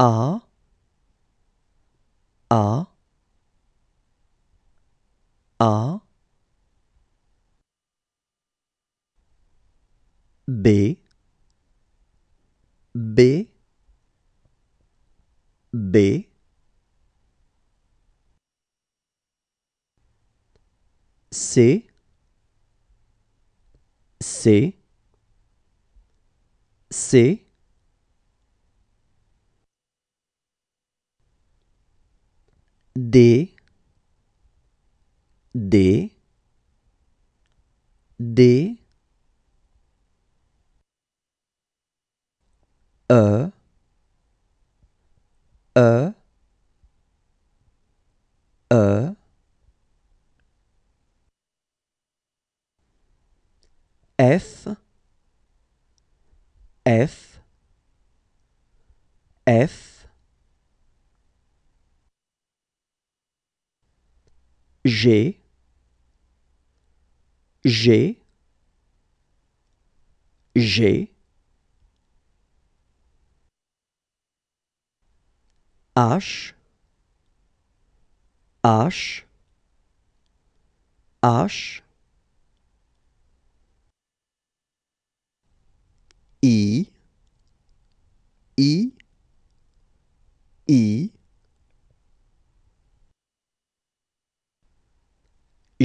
A A A B B B C C C D D D E E E F F F j'ai, j'ai, G, H, H, H,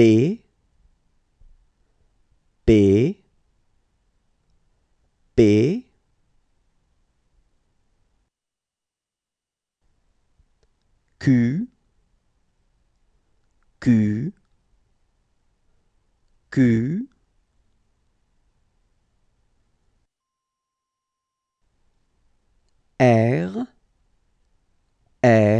B B B Q Q Q R R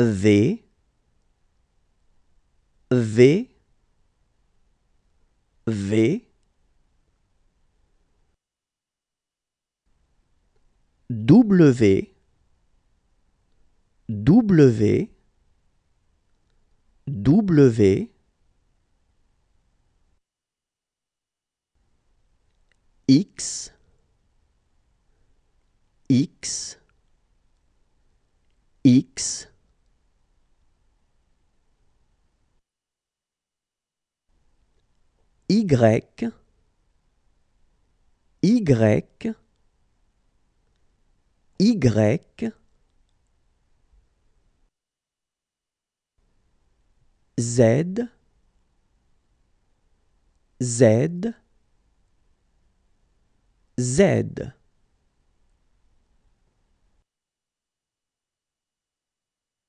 V V V W W W X X X Y, Y, Y, Z, Z, Z.